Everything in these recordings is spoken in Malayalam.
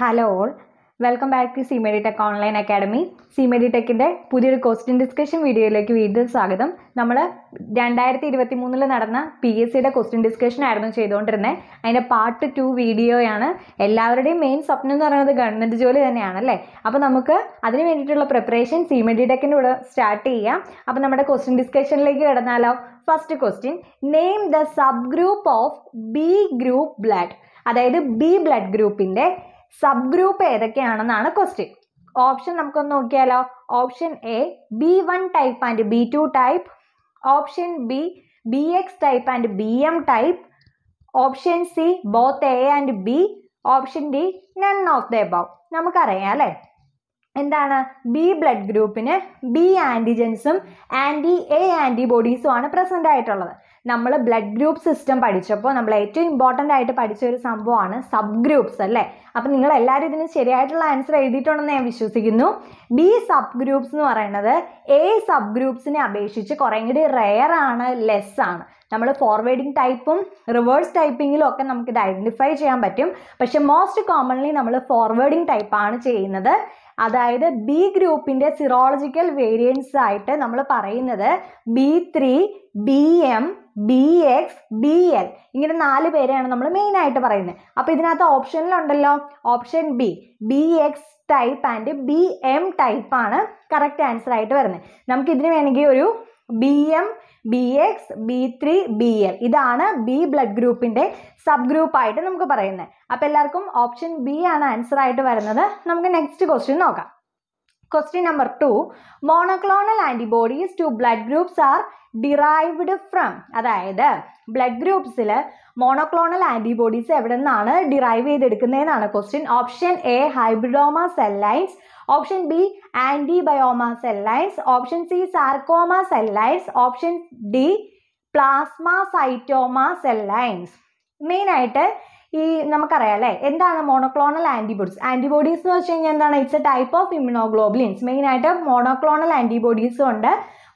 hello all welcome back to സിമെഡി ടെക് ഓൺലൈൻ അക്കാഡമി സിമെഡി ടെക്കിൻ്റെ പുതിയൊരു ക്വസ്റ്റ്യൻ ഡിസ്കഷൻ വീഡിയോയിലേക്ക് വീണ്ടും സ്വാഗതം നമ്മൾ രണ്ടായിരത്തി ഇരുപത്തി മൂന്നിൽ നടന്ന പി എസ് സിയുടെ ക്വസ്റ്റ്യൻ ഡിസ്കഷൻ ആയിരുന്നു ചെയ്തുകൊണ്ടിരുന്നത് അതിൻ്റെ പാർട്ട് ടു വീഡിയോയാണ് എല്ലാവരുടെയും മെയിൻ സ്വപ്നം എന്ന് പറയുന്നത് ഗവൺമെൻറ് ജോലി തന്നെയാണ് അല്ലേ അപ്പോൾ നമുക്ക് അതിന് വേണ്ടിയിട്ടുള്ള പ്രിപ്പറേഷൻ സിമെഡി ടെക്കിൻ്റെ കൂടെ സ്റ്റാർട്ട് ചെയ്യാം അപ്പോൾ നമ്മുടെ ക്വസ്റ്റ്യൻ ഡിസ്കഷനിലേക്ക് കിടന്നാലോ first question name the sub group of B group blood അതായത് ബി ബ്ലഡ് ഗ്രൂപ്പിൻ്റെ സബ് ഗ്രൂപ്പ് ഏതൊക്കെയാണെന്നാണ് ക്വസ്റ്റ്യൻ ഓപ്ഷൻ നമുക്കൊന്ന് നോക്കിയാലോ option A B one type and B two type option B B X type and B M type option C both A and B option D none of the above നമുക്കറിയാം അല്ലേ എന്താണ് ബി ബ്ലഡ് ഗ്രൂപ്പിന് ബി ആൻറ്റിജൻസും ആൻറ്റി എ ആൻറ്റിബോഡീസും ആണ് പ്രസൻ്റ് ആയിട്ടുള്ളത് നമ്മൾ ബ്ലഡ് ഗ്രൂപ്പ് സിസ്റ്റം പഠിച്ചപ്പോൾ നമ്മൾ ഏറ്റവും ഇമ്പോർട്ടൻ്റ് ആയിട്ട് പഠിച്ച ഒരു സംഭവമാണ് സബ് ഗ്രൂപ്പ്സ് അല്ലേ അപ്പം നിങ്ങൾ എല്ലാവരും ഇതിന് ശരിയായിട്ടുള്ള ആൻസർ എഴുതിയിട്ടുണ്ടെന്ന് ഞാൻ വിശ്വസിക്കുന്നു ബി സബ് ഗ്രൂപ്പ്സ് എന്ന് പറയുന്നത് എ സബ് ഗ്രൂപ്പ്സിനെ അപേക്ഷിച്ച് കുറേ കൂടി റെയർ ആണ് ലെസ് ആണ് നമ്മൾ ഫോർവേഡിംഗ് ടൈപ്പും റിവേഴ്സ് ടൈപ്പിങ്ങിലും ഒക്കെ നമുക്കിത് ഐഡൻറ്റിഫൈ ചെയ്യാൻ പറ്റും പക്ഷെ മോസ്റ്റ് കോമൺലി നമ്മൾ ഫോർവേഡിംഗ് ടൈപ്പാണ് ചെയ്യുന്നത് അതായത് ബി ഗ്രൂപ്പിൻ്റെ സിറോളജിക്കൽ വേരിയൻസ് ആയിട്ട് നമ്മൾ പറയുന്നത് B three B M B X B L ഇങ്ങനെ നാല് പേരെയാണ് നമ്മൾ മെയിനായിട്ട് പറയുന്നത് അപ്പോൾ ഇതിനകത്ത് ഓപ്ഷനിലുണ്ടല്ലോ option B B X type and B M ടൈപ്പാണ് കറക്റ്റ് ആൻസർ ആയിട്ട് വരുന്നത് നമുക്ക് ഇതിന് വേണമെങ്കിൽ ഒരു B M B X B three B L ഇതാണ് ബി ബ്ലഡ് ഗ്രൂപ്പിന്റെ സബ് ഗ്രൂപ്പ് ആയിട്ട് നമുക്ക് പറയുന്നത് അപ്പോൾ എല്ലാവർക്കും ഓപ്ഷൻ ബി ആണ് ആൻസർ ആയിട്ട് വരുന്നത് നമുക്ക് നെക്സ്റ്റ് ക്വസ്റ്റ്യൻ നോക്കാം question number two monoclonal antibodies to blood groups are derived from അതായത് ബ്ലഡ് ഗ്രൂപ്പ്സിൽ മോണോക്ലോണൽ ആന്റിബോഡീസ് എവിടെ നിന്നാണ് ഡിറൈവ് ചെയ്തെടുക്കുന്നതെന്നാണ് question option A hybridoma cell lines option B antibioma cell lines option C sarcoma cell lines option D plasmacytoma cell lines ആയിട്ട് ഈ നമുക്കറിയാം അല്ലേ എന്താണ് മോണോക്ലോണൽ ആന്റിബോഡീസ് ആന്റിബോഡീസ് എന്ന് വെച്ച് കഴിഞ്ഞാൽ എന്താണ് it's a type of main ആയിട്ട് മോണോക്ലോണൽ ആന്റിബോഡീസ് ഉണ്ട്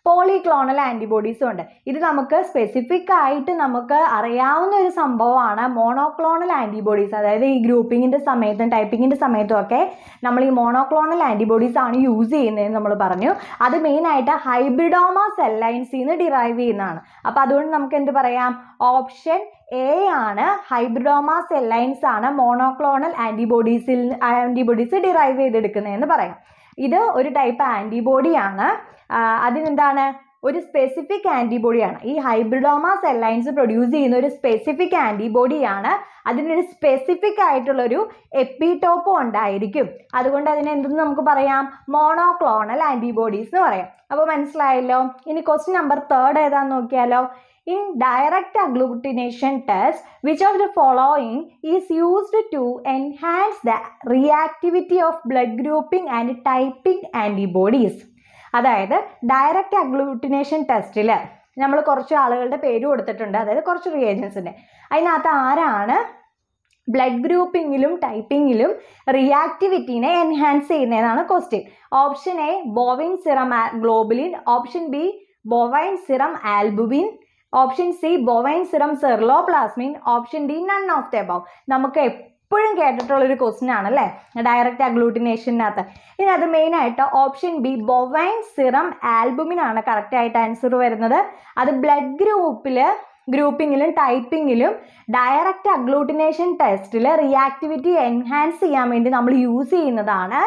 പോളിക്ലോണൽ ആൻറ്റിബോഡീസും ഉണ്ട് ഇത് നമുക്ക് സ്പെസിഫിക് ആയിട്ട് നമുക്ക് അറിയാവുന്ന ഒരു സംഭവമാണ് മോണോക്ലോണൽ ആൻറ്റിബോഡീസ് അതായത് ഈ ഗ്രൂപ്പിങ്ങിൻ്റെ സമയത്തും ടൈപ്പിങ്ങിൻ്റെ സമയത്തും ഒക്കെ നമ്മൾ ഈ മോണോക്ലോണൽ ആൻറ്റിബോഡീസ് ആണ് യൂസ് ചെയ്യുന്നതെന്ന് നമ്മൾ പറഞ്ഞു അത് മെയിനായിട്ട് ഹൈബ്രിഡോമ സെൽ ലൈൻസിൽ നിന്ന് ഡിറൈവ് ചെയ്യുന്നതാണ് അപ്പോൾ അതുകൊണ്ട് നമുക്ക് എന്ത് പറയാം ഓപ്ഷൻ എ ആണ് ഹൈബ്രിഡോമ സെൽ ലൈൻസ് ആണ് മോണോക്ലോണൽ ആൻറ്റിബോഡീസിൽ ആൻറ്റിബോഡീസ് ഡിറൈവ് ചെയ്തെടുക്കുന്നതെന്ന് പറയാം ഇത് ഒരു ടൈപ്പ് ആൻറ്റിബോഡിയാണ് അതിനെന്താണ് ഒരു സ്പെസിഫിക് ആൻറ്റിബോഡിയാണ് ഈ ഹൈബ്രിഡോമ സെൽ ലൈൻസ് പ്രൊഡ്യൂസ് ചെയ്യുന്ന ഒരു സ്പെസിഫിക് ആൻറ്റിബോഡിയാണ് അതിനൊരു സ്പെസിഫിക് ആയിട്ടുള്ളൊരു എപ്പിടോപ്പും ഉണ്ടായിരിക്കും അതുകൊണ്ട് അതിനെ എന്തെന്ന് നമുക്ക് പറയാം മോണോക്ലോണൽ ആൻറ്റിബോഡീസ് എന്ന് പറയാം അപ്പോൾ മനസ്സിലായല്ലോ ഇനി ക്വസ്റ്റ്യൻ നമ്പർ തേർഡ് ഏതാന്ന് നോക്കിയാലോ indirect agglutination test which of the following is used to enhance the reactivity of blood grouping and typing antibodies അതായത് ഡയറക്റ്റ് അഗ്ലൂട്ടിനേഷൻ ടെസ്റ്റിൽ നമ്മൾ കുറച്ച് ആളുകളുടെ പേര് കൊടുത്തിട്ടുണ്ട് അതായത് കുറച്ച് റിയേജൻസിൻ്റെ അതിനകത്ത് ആരാണ് ബ്ലഡ് ഗ്രൂപ്പിങ്ങിലും ടൈപ്പിങ്ങിലും റിയാക്ടിവിറ്റീനെ എൻഹാൻസ് ചെയ്യുന്നതെന്നാണ് question option A bovine serum globulin option B bovine serum albumin option C bovine serum ceruloplasmin option D none of the above നമുക്ക് എപ്പോഴും കേട്ടിട്ടുള്ളൊരു ക്വസ്റ്റ്യൻ ആണ് അല്ലേ ഡയറക്റ്റ് അഗ്ലൂട്ടിനേഷനകത്ത് ഇനി അത് മെയിൻ ആയിട്ട് ഓപ്ഷൻ ബി ബൊവൈൻ സിറം ആൽബുമിനാണ് ആയിട്ട് ആൻസർ വരുന്നത് അത് ബ്ലഡ് ഗ്രൂപ്പിൽ ഗ്രൂപ്പിങ്ങിലും ടൈപ്പിങ്ങിലും ഡയറക്റ്റ് അഗ്ലൂട്ടിനേഷൻ ടെസ്റ്റിൽ റിയാക്ടിവിറ്റി എൻഹാൻസ് ചെയ്യാൻ വേണ്ടി നമ്മൾ യൂസ് ചെയ്യുന്നതാണ്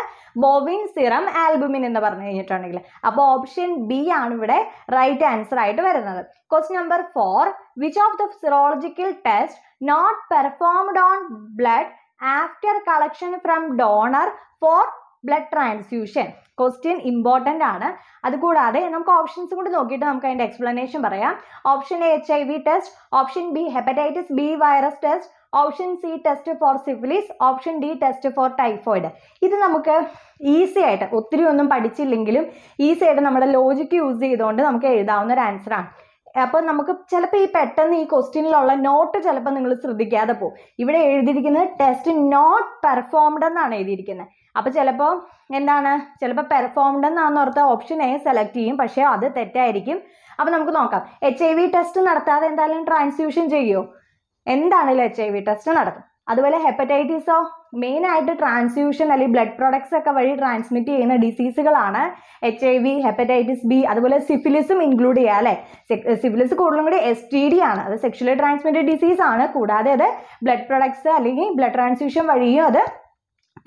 ബോവിൻ സിറം ആൽബുമിൻ എന്ന് പറഞ്ഞു കഴിഞ്ഞിട്ടുണ്ടെങ്കിൽ അപ്പോൾ ഓപ്ഷൻ ബി ആണ് ഇവിടെ റൈറ്റ് ആൻസർ ആയിട്ട് വരുന്നത് question number four which of the serological test not performed on blood after collection from donor for blood transfusion question important ആണ് അതുകൂടാതെ നമുക്ക് ഓപ്ഷൻസ് കൂടി നോക്കിയിട്ട് നമുക്ക് അതിൻ്റെ എക്സ്പ്ലനേഷൻ പറയാം option A H I V test option B hepatitis B virus test option C test for syphilis option D test for typhoid ഇത് നമുക്ക് ഈസി ആയിട്ട് ഒത്തിരി ഒന്നും പഠിച്ചില്ലെങ്കിലും ഈസി ആയിട്ട് നമ്മുടെ ലോജിക്ക് യൂസ് ചെയ്തുകൊണ്ട് നമുക്ക് എഴുതാവുന്ന ഒരു ആൻസറാണ് അപ്പോൾ നമുക്ക് ചിലപ്പോൾ ഈ പെട്ടെന്ന് ഈ ക്വസ്റ്റ്യനിലുള്ള നോട്ട് ചിലപ്പോൾ നിങ്ങൾ ശ്രദ്ധിക്കാതെ പോകും ഇവിടെ എഴുതിയിരിക്കുന്നത് ടെസ്റ്റ് നോട്ട് പെർഫോംഡ് എന്നാണ് എഴുതിയിരിക്കുന്നത് അപ്പോൾ ചിലപ്പോൾ എന്താണ് ചിലപ്പോൾ പെർഫോംഡ് എന്നാണെന്ന് ഓർത്ത് ഓപ്ഷൻ എ സെലക്ട് ചെയ്യും പക്ഷേ അത് തെറ്റായിരിക്കും അപ്പോൾ നമുക്ക് നോക്കാം എച്ച് ഐ വി ടെസ്റ്റ് നടത്താതെ എന്തായാലും ട്രാൻസ്ഫ്യൂഷൻ ചെയ്യോ എന്താണെങ്കിലും എച്ച് ഐ വി ടെസ്റ്റ് നടത്തും അതുപോലെ ഹെപ്പറ്റൈറ്റിസോ ആയിട്ട് ട്രാൻസ്ഫ്യൂഷൻ അല്ലെങ്കിൽ ബ്ലഡ് പ്രൊഡക്ട്സ് ഒക്കെ വഴി ട്രാൻസ്മിറ്റ് ചെയ്യുന്ന ഡിസീസുകളാണ് H I V hepatitis B അതുപോലെ സിഫിലിസും ഇൻക്ലൂഡ് ചെയ്യുക അല്ലെ സിഫിലിസ് കൂടുതലും കൂടി എസ് ടി ഡി ആണ് അത് സെക്ഷലി ട്രാൻസ്മിറ്റഡ് ഡിസീസ് ആണ് കൂടാതെ അത് ബ്ലഡ് പ്രൊഡക്ട്സ് അല്ലെങ്കിൽ ബ്ലഡ് ട്രാൻസ്ഫ്യൂഷൻ വഴിയും അത്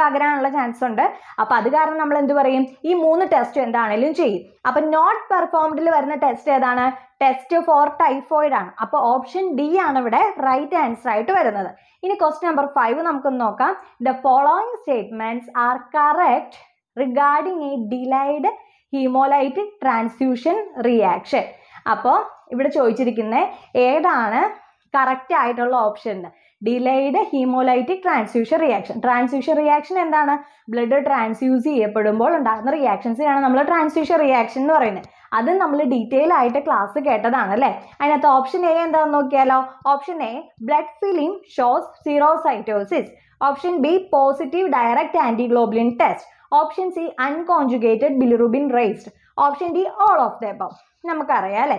പകരാനുള്ള ചാൻസ് ഉണ്ട് അപ്പൊ അത് കാരണം നമ്മൾ എന്ത് പറയും ഈ മൂന്ന് ടെസ്റ്റ് എന്താണെങ്കിലും ചെയ്യും അപ്പൊ നോട്ട് പെർഫോംഡിൽ വരുന്ന ടെസ്റ്റ് ഏതാണ് ടെസ്റ്റ് ഫോർ ടൈഫോയിഡ് ആണ് അപ്പോൾ ഓപ്ഷൻ ഡി ആണ് ഇവിടെ റൈറ്റ് ആൻസർ ആയിട്ട് വരുന്നത് ഇനി ക്വസ്റ്റ്യൻ നമ്പർ ഫൈവ് നമുക്കൊന്ന് നോക്കാം the following statements are correct regarding a delayed hemolytic transfusion reaction അപ്പോൾ ഇവിടെ ചോദിച്ചിരിക്കുന്നത് ഏതാണ് കറക്റ്റ് ആയിട്ടുള്ള option delayed hemolytic transfusion reaction transfusion reaction എന്താണ് ബ്ലഡ് ട്രാൻസ്ഫ്യൂസ് ചെയ്യപ്പെടുമ്പോൾ ഉണ്ടാകുന്ന റിയാക്ഷൻസിനാണ് നമ്മൾ ട്രാൻസ്ഫ്യൂഷൻ റിയാക്ഷൻ എന്ന് പറയുന്നത് അത് നമ്മൾ ഡീറ്റെയിൽ ആയിട്ട് ക്ലാസ് കേട്ടതാണ് അല്ലേ അതിനകത്ത് ഓപ്ഷൻ എ എന്താണെന്ന് നോക്കിയാലോ option A blood film shows xerocytosis option B positive direct antiglobulin test option C unconjugated bilirubin raised option D all of the above നമുക്കറിയാം അല്ലേ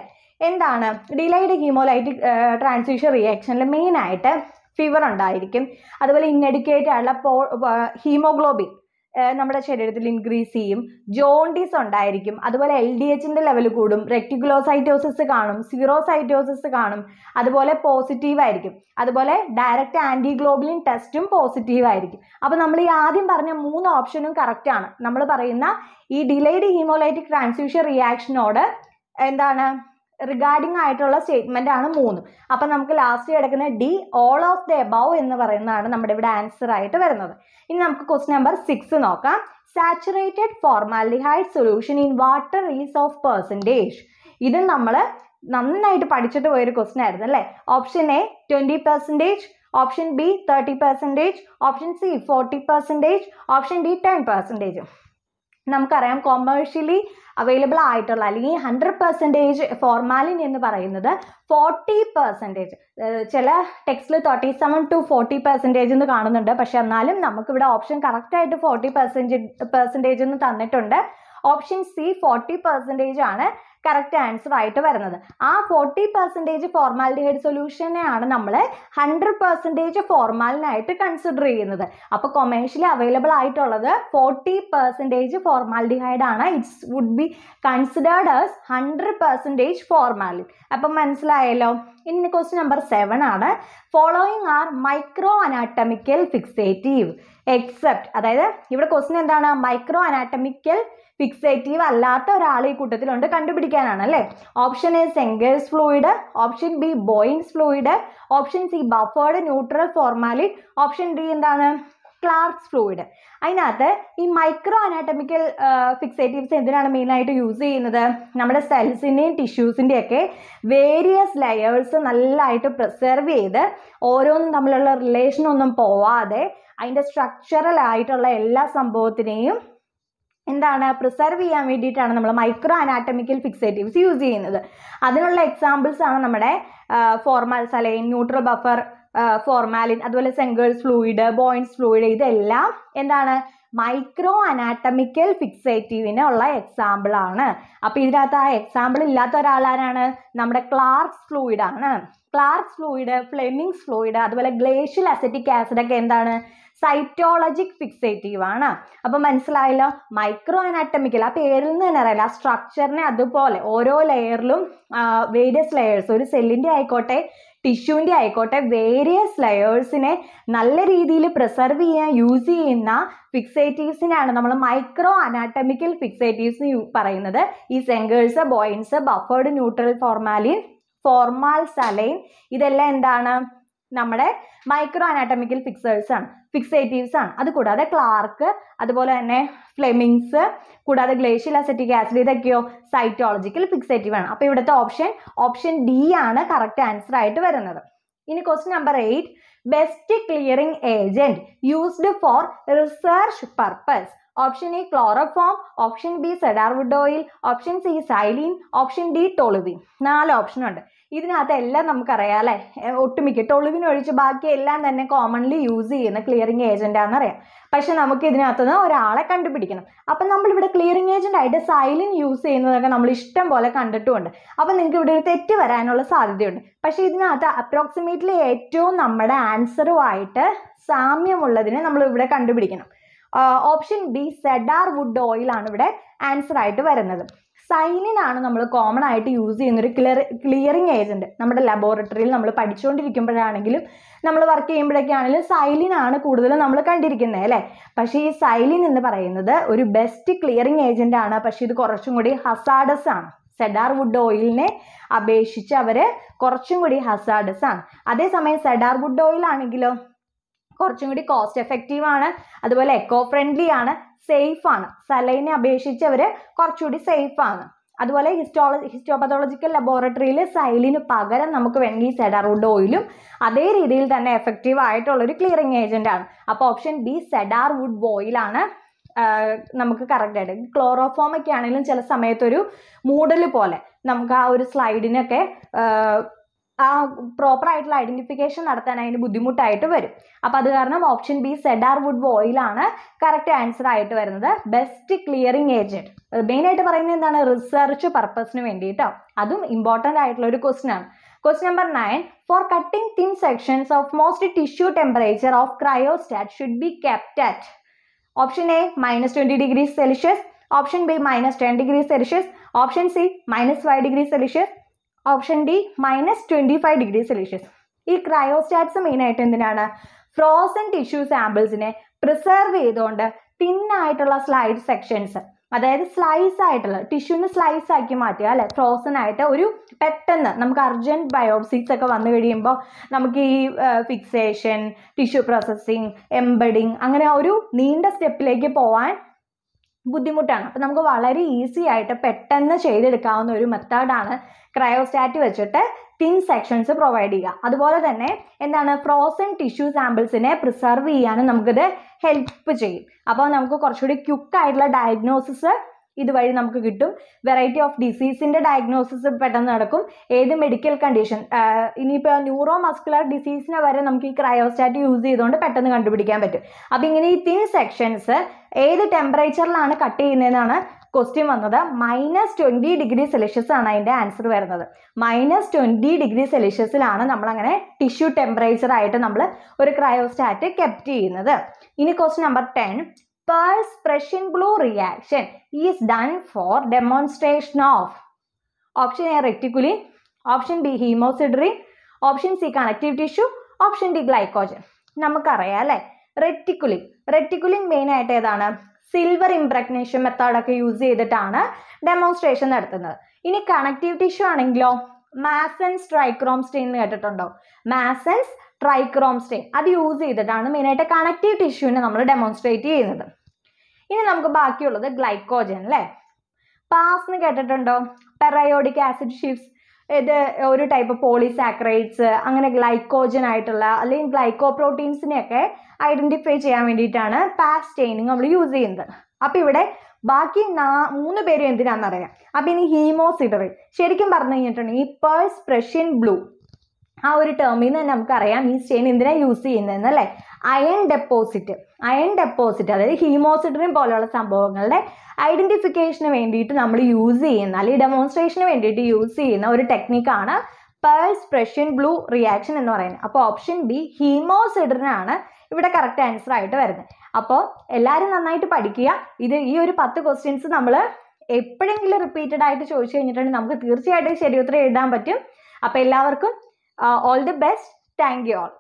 എന്താണ് ഡിലൈഡ് ഹീമോലൈറ്റിക് ട്രാൻസ്ഫ്യൂഷൻ റിയാക്ഷനിൽ മെയിനായിട്ട് ഫീവർ ഉണ്ടായിരിക്കും അതുപോലെ ഇൻഡിക്കേറ്റ് ആയിട്ടുള്ള പോ ഹീമോഗ്ലോബിൻ നമ്മുടെ ശരീരത്തിൽ ഇൻക്രീസ് ചെയ്യും ജോണ്ടീസ് ഉണ്ടായിരിക്കും അതുപോലെ എൽ ഡി എച്ചിൻ്റെ ലെവൽ കൂടും റെക്ടിക്കുലോസൈറ്റോസിസ് കാണും സീറോസൈറ്റോസിസ് കാണും അതുപോലെ പോസിറ്റീവ് ആയിരിക്കും അതുപോലെ ഡയറക്റ്റ് ആൻറ്റിഗ്ലോബിലിൻ ടെസ്റ്റും പോസിറ്റീവ് ആയിരിക്കും അപ്പോൾ നമ്മൾ ഈ ആദ്യം പറഞ്ഞ മൂന്ന് ഓപ്ഷനും ആണ് നമ്മൾ പറയുന്ന ഈ ഡിലേഡ് ഹീമോലൈറ്റിക് ട്രാൻസ്ഫ്യൂഷൻ റിയാക്ഷനോട് എന്താണ് റിഗാർഡിംഗ് ആയിട്ടുള്ള സ്റ്റേറ്റ്മെൻ്റ് ആണ് മൂന്നും അപ്പം നമുക്ക് ലാസ്റ്റ് കിടക്കുന്ന D all of the above എന്ന് പറയുന്നതാണ് നമ്മുടെ ഇവിടെ ആൻസർ ആയിട്ട് വരുന്നത് ഇനി നമുക്ക് ക്വസ്റ്റ്യൻ നമ്പർ സിക്സ് നോക്കാം saturated formaldehyde solution in water is of percentage ഇത് നമ്മൾ നന്നായിട്ട് പഠിച്ചിട്ട് പോയൊരു ക്വസ്റ്റ്യൻ ആയിരുന്നു അല്ലേ option A twenty percentage option B thirty percentage option C forty percentage option D ten percentage നമുക്കറിയാം കൊമേഴ്ഷ്യലി അവൈലബിൾ ആയിട്ടുള്ള അല്ലെങ്കിൽ ഹൺഡ്രഡ് പെർസെൻറ്റേജ് ഫോർമാലിൻ എന്ന് പറയുന്നത് ഫോർട്ടി പെർസെൻറ്റേജ് ചില ടെക്സ്റ്റിൽ thirty seven to forty percentage എന്ന് കാണുന്നുണ്ട് പക്ഷെ എന്നാലും നമുക്കിവിടെ ഓപ്ഷൻ കറക്റ്റായിട്ട് ഫോർട്ടി പെർസെൻറ്റേജ് പെർസെൻറ്റേജ് എന്ന് തന്നിട്ടുണ്ട് ഓപ്ഷൻ സി ഫോർട്ടി പെർസെൻറ്റേജ് ആണ് കറക്റ്റ് ആൻസർ ആയിട്ട് വരുന്നത് ആ ഫോർട്ടി പെർസെൻറ്റേജ് ഫോർമാലിറ്റി സൊല്യൂഷനെ ആണ് നമ്മൾ ഹൺഡ്രഡ് പെർസെൻറ്റേജ് ഫോർമാലിനായിട്ട് കൺസിഡർ ചെയ്യുന്നത് അപ്പോൾ കൊമേഴ്ഷ്യലി അവൈലബിൾ ആയിട്ടുള്ളത് ഫോർട്ടി പെർസെൻറ്റേജ് ഫോർമാലിഡിഹൈഡ് ആണ് it's would be considered as hundred percentage formalin അപ്പം മനസ്സിലായല്ലോ ഇനി ക്വസ്റ്റ്യൻ നമ്പർ സെവൻ ആണ് following are micro anatomical fixative except അതായത് ഇവിടെ ക്വസ്റ്റ്യൻ എന്താണ് മൈക്രോ അനാറ്റമിക്കൽ ഫിക്സേറ്റീവ് അല്ലാത്ത ഒരാൾ ഈ കൂട്ടത്തിലുണ്ട് കണ്ടുപിടിക്കാനാണ് അല്ലേ option A Zenker's fluid option B Bouin's fluid option C buffered neutral formalin option D എന്താണ് ക്ലാർക്സ് ഫ്ലൂയിഡ് അതിനകത്ത് ഈ മൈക്രോ അനാറ്റമിക്കൽ ഫിക്സേറ്റീവ്സ് എന്തിനാണ് മെയിനായിട്ട് യൂസ് ചെയ്യുന്നത് നമ്മുടെ സെൽസിൻ്റെയും ടിഷ്യൂസിൻ്റെയൊക്കെ വേരിയസ് ലെയേഴ്സ് നല്ലതായിട്ട് പ്രിസർവ് ചെയ്ത് ഓരോന്നും തമ്മിലുള്ള റിലേഷനൊന്നും പോവാതെ അതിൻ്റെ സ്ട്രക്ചറൽ ആയിട്ടുള്ള എല്ലാ സംഭവത്തിനെയും എന്താണ് പ്രിസർവ് ചെയ്യാൻ വേണ്ടിയിട്ടാണ് നമ്മൾ മൈക്രോ അനാറ്റമിക്കൽ ഫിക്സേറ്റീവ്സ് യൂസ് ചെയ്യുന്നത് അതിനുള്ള എക്സാമ്പിൾസ് ആണ് നമ്മുടെ ഫോർമാൽ ന്യൂട്രൽ ബഫർ ഫോർമാലിൻ അതുപോലെ സെങ്കേഴ്സ് ഫ്ലൂയിഡ് ബോയിൻസ് ഫ്ലൂയിഡ് ഇതെല്ലാം എന്താണ് മൈക്രോ അനാറ്റമിക്കൽ ഫിക്സേറ്റീവിന് ഉള്ള എക്സാമ്പിൾ ആണ് അപ്പോൾ ഇതിനകത്ത് ആ എക്സാമ്പിൾ ഇല്ലാത്ത ഒരാളാരാണ് നമ്മുടെ ക്ലാർക്സ് ഫ്ലൂയിഡ് ആണ് ക്ലാർക്സ് ഫ്ലൂയിഡ് ഫ്ലെമിങ്സ് ഫ്ലൂയിഡ് അതുപോലെ ഗ്ലേഷ്യൽ അസറ്റിക് ആസിഡ് ഒക്കെ എന്താണ് സൈറ്റോളജിക് ഫിക്സേറ്റീവ് ആണ് അപ്പൊ മനസ്സിലായല്ലോ മൈക്രോ അനാറ്റമിക്കൽ ആ പേരിൽ നിന്ന് തന്നെ അറിയാലോ ആ സ്ട്രക്ചറിനെ അതുപോലെ ഓരോ ലെയറിലും വേരിയസ് ലെയേഴ്സ് ഒരു സെല്ലിന്റെ ആയിക്കോട്ടെ ടിഷ്യൂവിൻ്റെ ആയിക്കോട്ടെ വേരിയസ് ലെയേഴ്സിനെ നല്ല രീതിയിൽ പ്രിസർവ് ചെയ്യാൻ യൂസ് ചെയ്യുന്ന ഫിക്സേറ്റീവ്സിനാണ് നമ്മൾ മൈക്രോ അനാട്ടമിക്കൽ ഫിക്സേറ്റീവ്സ് പറയുന്നത് ഈ Zenker's Bouin's buffered neutral formalin formal saline ഇതെല്ലാം എന്താണ് നമ്മുടെ മൈക്രോ അനാറ്റമിക്കൽ ഫിക്സേഴ്സ് ആണ് ഫിക്സേറ്റീവ്സ് ആണ് കൂടാതെ ക്ലാർക്ക് അതുപോലെ തന്നെ ഫ്ലെമിങ്സ് കൂടാതെ ഗ്ലേഷ്യൽ അസറ്റിക് ആസിഡ് ഇതൊക്കെയോ സൈറ്റോളജിക്കൽ ഫിക്സേറ്റീവ് ആണ് അപ്പോൾ ഇവിടുത്തെ ഓപ്ഷൻ ഓപ്ഷൻ ഡി ആണ് കറക്റ്റ് ആൻസർ ആയിട്ട് വരുന്നത് ഇനി question number eight best clearing agent used for research purpose option A chloroform option B cedarwood oil option C xylene option D toluene നാല് ഓപ്ഷൻ ഉണ്ട് ഇതിനകത്തെല്ലാം നമുക്കറിയാം അല്ലേ ഒട്ടുമിക്ക ഒഴിച്ച് ബാക്കി എല്ലാം തന്നെ കോമൺലി യൂസ് ചെയ്യുന്ന ക്ലിയറിംഗ് ഏജൻറ്റാന്ന് അറിയാം പക്ഷെ നമുക്ക് ഇതിനകത്ത് നിന്ന് ഒരാളെ കണ്ടുപിടിക്കണം അപ്പം നമ്മളിവിടെ ക്ലിയറിംഗ് ഏജൻ്റ് ആയിട്ട് സൈലിൻ യൂസ് ചെയ്യുന്നതൊക്കെ നമ്മൾ ഇഷ്ടം പോലെ കണ്ടിട്ടുമുണ്ട് അപ്പം നിങ്ങൾക്ക് ഇവിടെ ഒരു തെറ്റ് വരാനുള്ള സാധ്യതയുണ്ട് പക്ഷേ ഇതിനകത്ത് അപ്രോക്സിമേറ്റ്ലി ഏറ്റവും നമ്മുടെ ആൻസറുമായിട്ട് സാമ്യമുള്ളതിനെ നമ്മൾ ഇവിടെ കണ്ടുപിടിക്കണം option B cedar wood oil ആണ് ഇവിടെ ആൻസർ ആയിട്ട് വരുന്നത് സൈനിനാണ് നമ്മൾ കോമൺ ആയിട്ട് യൂസ് ചെയ്യുന്ന ഒരു ക്ലിയർ ക്ലിയറിങ് ഏജൻറ്റ് നമ്മുടെ ലബോറട്ടറിയിൽ നമ്മൾ പഠിച്ചുകൊണ്ടിരിക്കുമ്പോഴാണെങ്കിലും നമ്മൾ വർക്ക് ചെയ്യുമ്പോഴൊക്കെ ആണെങ്കിലും സൈലിനാണ് കൂടുതലും നമ്മൾ കണ്ടിരിക്കുന്നത് അല്ലേ പക്ഷേ ഈ സൈലിൻ എന്ന് പറയുന്നത് ഒരു ബെസ്റ്റ് ക്ലിയറിങ് ഏജൻ്റ് ആണ് പക്ഷേ ഇത് കുറച്ചും കൂടി ഹസാഡസ് ആണ് സെഡാർ വുഡ് ഓയിലിനെ അപേക്ഷിച്ച് അവർ കുറച്ചും കൂടി ഹസാഡസ് ആണ് അതേസമയം സെഡാർ വുഡ് ഓയിൽ ആണെങ്കിലോ കുറച്ചും കൂടി കോസ്റ്റ് എഫക്റ്റീവ് ആണ് അതുപോലെ എക്കോ ഫ്രണ്ട്ലി ആണ് സേഫ് ആണ് സലൈനെ അപേക്ഷിച്ച് അവർ കുറച്ചുകൂടി സേഫ് ആണ് അതുപോലെ ഹിസ്റ്റോള ഹിസ്റ്റോപതോളജിക്കൽ ലബോറട്ടറിയിൽ സൈലിന് പകരം നമുക്ക് വേണമെങ്കിൽ സെഡാറൂഡ് ഓയിലും അതേ രീതിയിൽ തന്നെ എഫക്റ്റീവ് ആയിട്ടുള്ളൊരു ക്ലിയറിങ് ഏജൻ്റ് ആണ് അപ്പോൾ ഓപ്ഷൻ ബി സെഡാർ വുഡ് ഓയിലാണ് നമുക്ക് കറക്റ്റ് ആയിട്ട് ക്ലോറോഫോം ആണെങ്കിലും ചില സമയത്തൊരു മൂടൽ പോലെ നമുക്ക് ആ ഒരു സ്ലൈഡിനൊക്കെ ആ പ്രോപ്പർ ആയിട്ടുള്ള ഐഡന്റിഫിക്കേഷൻ നടത്താൻ അതിന് ബുദ്ധിമുട്ടായിട്ട് വരും അപ്പോൾ അത് കാരണം ഓപ്ഷൻ ബി സെഡാർ വുഡ് ആണ് കറക്റ്റ് ആൻസർ ആയിട്ട് വരുന്നത് ബെസ്റ്റ് ക്ലിയറിംഗ് ഏജന്റ് മെയിൻ ആയിട്ട് പറയുന്നത് എന്താണ് റിസർച്ച് പർപ്പസിന് വേണ്ടിയിട്ടോ അതും ഇമ്പോർട്ടൻ്റ് ആയിട്ടുള്ള ഒരു ക്വസ്റ്റൻ ആണ് question number nine for cutting thin sections of most tissue temperature of cryostat should be kept option A minus twenty degree Celsius option B minus ten degree Celsius option C minus five degree Celsius option D minus twenty five degree Celsius ഈ ക്രയോസ്റ്റാറ്റ്സ് മെയിനായിട്ട് എന്തിനാണ് ഫ്രോസൺ ടിഷ്യൂ സാമ്പിൾസിനെ പ്രിസർവ് ചെയ്തുകൊണ്ട് തിൻ ആയിട്ടുള്ള സ്ലൈഡ് സെക്ഷൻസ് അതായത് സ്ലൈസ് ആയിട്ടുള്ള ടിഷ്യൂന്ന് സ്ലൈസ് ആക്കി മാറ്റുക അല്ലെ ഫ്രോസൺ ആയിട്ട് ഒരു പെട്ടെന്ന് നമുക്ക് അർജന്റ് ബയോപ്സിസ് ഒക്കെ വന്നു കഴിയുമ്പോൾ നമുക്ക് ഈ ഫിക്സേഷൻ ടിഷ്യൂ പ്രോസസ്സിങ് എംബഡിങ് അങ്ങനെ ഒരു നീണ്ട സ്റ്റെപ്പിലേക്ക് പോവാൻ ബുദ്ധിമുട്ടാണ് അപ്പോൾ നമുക്ക് വളരെ ഈസി ആയിട്ട് പെട്ടെന്ന് ചെയ്തെടുക്കാവുന്ന ഒരു മെത്തേഡാണ് ക്രയോസ്റ്റാറ്റ് വെച്ചിട്ട് തിൻ സെക്ഷൻസ് പ്രൊവൈഡ് ചെയ്യുക അതുപോലെ തന്നെ എന്താണ് ഫ്രോസൺ ടിഷ്യൂ സാമ്പിൾസിനെ പ്രിസർവ് ചെയ്യാനും നമുക്കിത് ഹെൽപ്പ് ചെയ്യും അപ്പോൾ നമുക്ക് കുറച്ചുകൂടി ക്യുക്കായിട്ടുള്ള ഡയഗ്നോസിസ് ഇതുവഴി നമുക്ക് കിട്ടും വെറൈറ്റി ഓഫ് ഡിസീസിൻ്റെ ഡയഗ്നോസിസ് പെട്ടെന്ന് നടക്കും ഏത് മെഡിക്കൽ കണ്ടീഷൻ ഇനിയിപ്പോൾ ന്യൂറോ മസ്കുലർ ഡിസീസിനെ വരെ നമുക്ക് ഈ ക്രയോസ്റ്റാറ്റ് യൂസ് ചെയ്തുകൊണ്ട് പെട്ടെന്ന് കണ്ടുപിടിക്കാൻ പറ്റും അപ്പൊ ഇങ്ങനെ ഈ തിൻ സെക്ഷൻസ് ഏത് ടെമ്പറേച്ചറിലാണ് കട്ട് ചെയ്യുന്നതെന്നാണ് ക്വസ്റ്റ്യൻ വന്നത് മൈനസ് ട്വന്റി ഡിഗ്രി സെൽഷ്യസ് ആണ് അതിന്റെ ആൻസർ വരുന്നത് മൈനസ് ട്വന്റി ഡിഗ്രി സെൽഷ്യസിലാണ് അങ്ങനെ ടിഷ്യൂ ടെമ്പറേച്ചർ ആയിട്ട് നമ്മൾ ഒരു ക്രയോസ്റ്റാറ്റ് കെപ്റ്റ് ചെയ്യുന്നത് ഇനി question number ten Prussian blue reaction is done for demonstration of option A reticulin option B hemosiderin option C connective tissue option D glycogen നമുക്കറിയാം അല്ലേ റെറ്റിക്കുലിൻ റെറ്റിക്കുലിൻ ആയിട്ട് ഏതാണ് സിൽവർ ഇംപ്രഗ്നേഷൻ മെത്തേഡൊക്കെ യൂസ് ചെയ്തിട്ടാണ് ഡെമോൺസ്ട്രേഷൻ നടത്തുന്നത് ഇനി കണക്റ്റീവ് ടിഷ്യൂ ആണെങ്കിലോ മാസൻസ് ട്രൈക്രോംസ്റ്റെയിൻ എന്ന് കേട്ടിട്ടുണ്ടോ മാസൻസ് ട്രൈക്രോംസ്റ്റെയിൻ അത് യൂസ് ചെയ്തിട്ടാണ് മെയിനായിട്ട് കണക്റ്റീവ് ടിഷ്യൂവിനെ നമ്മൾ ഡെമോൺസ്ട്രേറ്റ് ചെയ്യുന്നത് ഇനി നമുക്ക് ബാക്കിയുള്ളത് ഗ്ലൈക്കോജൻ അല്ലേ പാസ് എന്ന് കേട്ടിട്ടുണ്ടോ പെറയോഡിക് ആസിഡ് ഷിഫ്സ് ഇത് ഒരു ടൈപ്പ് പോളിസാക്രൈഡ്സ് അങ്ങനെ ഗ്ലൈക്കോജൻ ആയിട്ടുള്ള അല്ലെങ്കിൽ ഗ്ലൈക്കോ പ്രോട്ടീൻസിനെയൊക്കെ ഐഡന്റിഫൈ ചെയ്യാൻ വേണ്ടിയിട്ടാണ് പാസ് ചെയിനിങ് നമ്മൾ യൂസ് ചെയ്യുന്നത് അപ്പൊ ഇവിടെ ബാക്കി നാ മൂന്ന് പേരും എന്തിനാണെന്നറിയാം അപ്പൊ ഇനി ഹീമോസിഡറി ശരിക്കും പറഞ്ഞു കഴിഞ്ഞിട്ടുണ്ടെങ്കിൽ പേഴ്സ് പ്രഷ്യൻ ബ്ലൂ ആ ഒരു ടേമിൽ നിന്ന് നമുക്കറിയാം ഈ സ്റ്റെയിൻ എന്തിനാണ് യൂസ് ചെയ്യുന്നതെന്ന് അല്ലേ അയൺ ഡെപ്പോസിറ്റ് അയൺ ഡെപ്പോസിറ്റ് അതായത് ഹീമോസിഡറിൻ പോലെയുള്ള സംഭവങ്ങളുടെ ഐഡൻറ്റിഫിക്കേഷന് വേണ്ടിയിട്ട് നമ്മൾ യൂസ് ചെയ്യുന്ന അല്ലെങ്കിൽ ഡെമോൺസ്ട്രേഷന് വേണ്ടിയിട്ട് യൂസ് ചെയ്യുന്ന ഒരു ടെക്നിക്കാണ് പേഴ്സ് പ്രഷ്യൻ ബ്ലൂ റിയാക്ഷൻ എന്ന് പറയുന്നത് അപ്പോൾ ഓപ്ഷൻ ബി ഹീമോസിഡറിനാണ് ഇവിടെ കറക്റ്റ് ആൻസർ ആയിട്ട് വരുന്നത് അപ്പോൾ എല്ലാവരും നന്നായിട്ട് പഠിക്കുക ഇത് ഈ ഒരു പത്ത് ക്വസ്റ്റ്യൻസ് നമ്മൾ എപ്പോഴെങ്കിലും റിപ്പീറ്റഡ് ആയിട്ട് ചോദിച്ചു കഴിഞ്ഞിട്ടുണ്ടെങ്കിൽ നമുക്ക് തീർച്ചയായിട്ടും ശരിയുത്തരം എഴുതാൻ പറ്റും അപ്പോൾ എല്ലാവർക്കും all the best thank you all